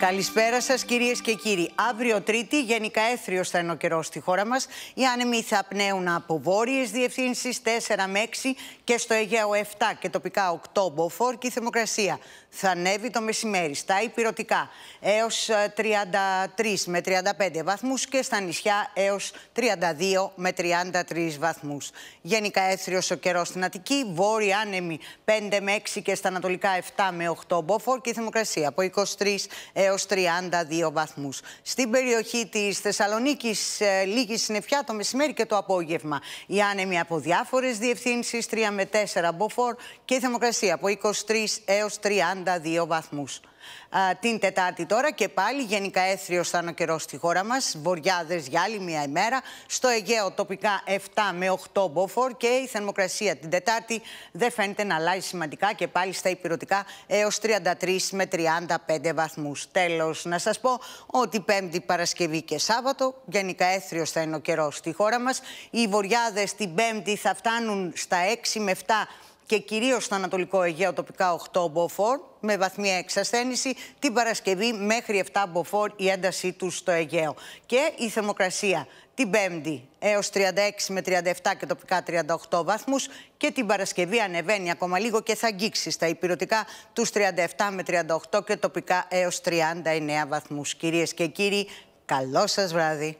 Καλησπέρα σας, κυρίες και κύριοι. Αύριο Τρίτη, γενικά έθριο θα είναι ο καιρός στη χώρα μας. Οι άνεμοι θα πνέουν από βόρειες διευθύνσεις 4 με 6 και στο Αιγαίο 7 και τοπικά 8 μποφόρ και η θερμοκρασία θα ανέβει το μεσημέρι στα υπηρετικά έως 33 ε, με 35 βαθμούς και στα νησιά έως 32 με 33 βαθμούς. Γενικά έθριος ο καιρός στην Αττική, Βόρειοι άνεμοι 5 με 6 και στα ανατολικά 7 με 8 μποφόρ και η θερμοκρασία από 23 έως Έως 32 βαθμούς. Στην περιοχή της Θεσσαλονική ε, λίγη συνεφιά το μεσημέρι και το απόγευμα. Οι άνεμοι από διάφορες διευθύνσεις, 3 με 4 μποφόρ και η θερμοκρασία από 23 έω 32 βαθμού. την Τετάρτη τώρα και πάλι γενικά έθριο θα είναι ο στη χώρα μας, Βορειάδε για άλλη μια ημέρα. Στο Αιγαίο τοπικά 7 με 8 μποφόρ και η θερμοκρασία την Τετάρτη δεν φαίνεται να αλλάζει σημαντικά και πάλι στα υπηρετικά έως 33 με 35 βαθμούς τέλος. Να σας πω ότι Πέμπτη, Παρασκευή και Σάββατο, γενικά έθριο θα είναι ο καιρός στη χώρα μας. Οι βορειάδε την Πέμπτη θα φτάνουν στα 6 με 7 και κυρίως στο Ανατολικό Αιγαίο τοπικά 8 μποφόρ με βαθμία εξασθένηση. Την Παρασκευή μέχρι 7 μποφόρ η έντασή του στο Αιγαίο. Και η θερμοκρασία την Πέμπτη έως 36 με 37 και τοπικά 38 βαθμούς και την Παρασκευή ανεβαίνει ακόμα λίγο και θα αγγίξει στα υπηρετικά τους 37 με 38 και τοπικά έως 39 βαθμούς. Κυρίες και κύριοι, καλό σας βράδυ.